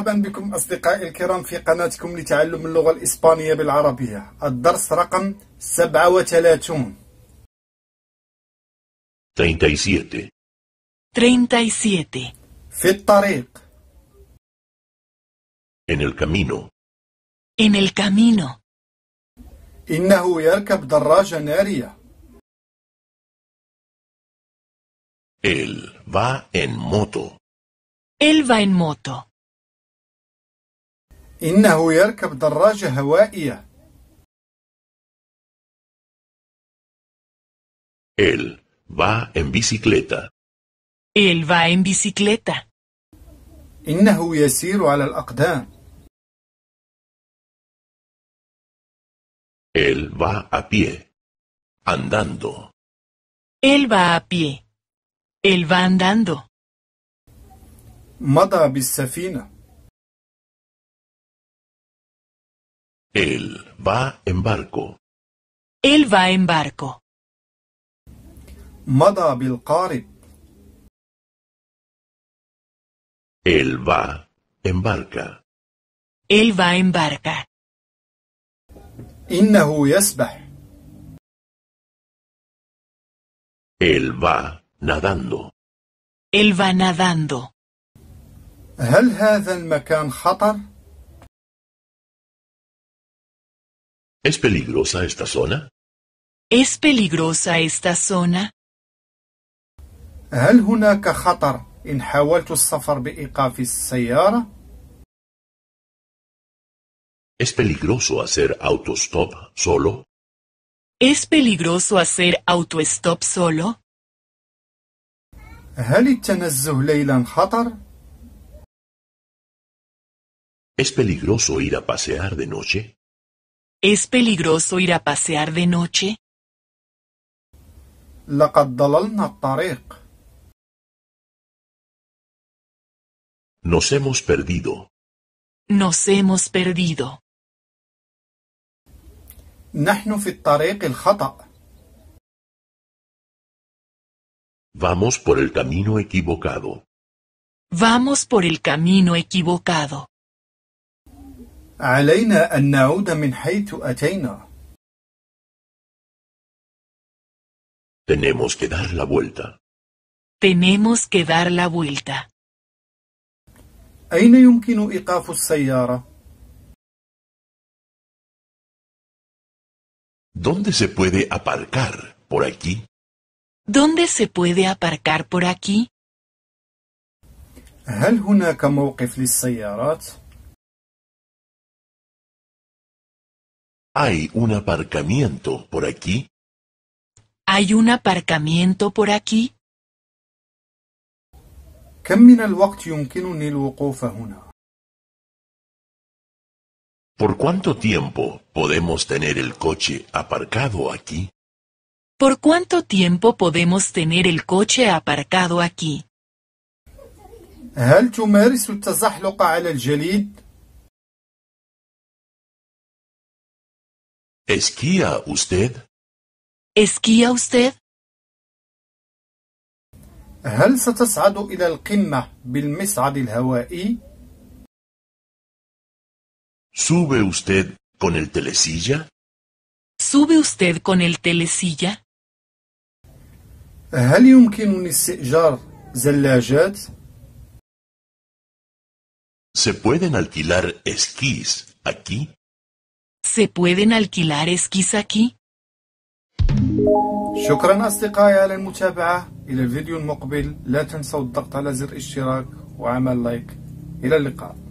مرحبا بكم أصدقائي الكرام في قناتكم لتعلم اللغة الإسبانية بالعربية الدرس رقم 37 37 في الطريق En el camino En el camino إنه يركب دراجة نارية Él va en moto Él va en moto إنه يركب دراجة هوائية. Él va en bicicleta. Él va en bicicleta. إنه يسير على الأقدام. Él va a pie, andando. Él va a pie. Él va andando. مضى بالسفينة. Él va en barco. Él va en barco. مضى بالقارب. Él va en barca. Él va en barca. إنه يسبح. Él va nadando. Él va nadando. هل هذا المكان خطر؟ ¿Es peligrosa esta zona? ¿Es peligrosa esta zona? هل هناك خطر إن حاولت السفر بإيقاف السيارة؟ ¿Es peligroso hacer autostop solo? ¿Es peligroso hacer auto stop solo? هل ليلا خطر؟ ¿Es peligroso ir a pasear de noche? ¿Es peligroso ir a pasear de noche? La Nos hemos perdido. Nos hemos perdido. Vamos por el camino equivocado. Vamos por el camino equivocado. علينا أن نعود من حيث أتينا. Tenemos que dar la vuelta. Tenemos que dar la vuelta. أين يمكن إيقاف السيارة؟ ¿Dónde se puede aparcar por aquí? ¿Dónde se puede aparcar por aquí? هل هناك موقف للسيارات؟ ¿Hay un aparcamiento por aquí? ¿Hay un aparcamiento por aquí? ¿Por cuánto tiempo podemos tener el coche aparcado aquí? ¿Por cuánto tiempo podemos tener el coche aparcado aquí? ¿Esquía usted? ¿Esquía usted? الهوائي؟ ¿Sube usted con el telesilla? ¿Sube usted con el telesilla? يمكنني استئجار زلاجات؟ ¿Se pueden alquilar esquís aquí? ¿Se pueden alquilar esquís aquí? شكرا أصدقائي على المتابعة إلى الفيديو المقبل لا تنسوا الضغط على زر الاشتراك وعمل لايك إلى اللقاء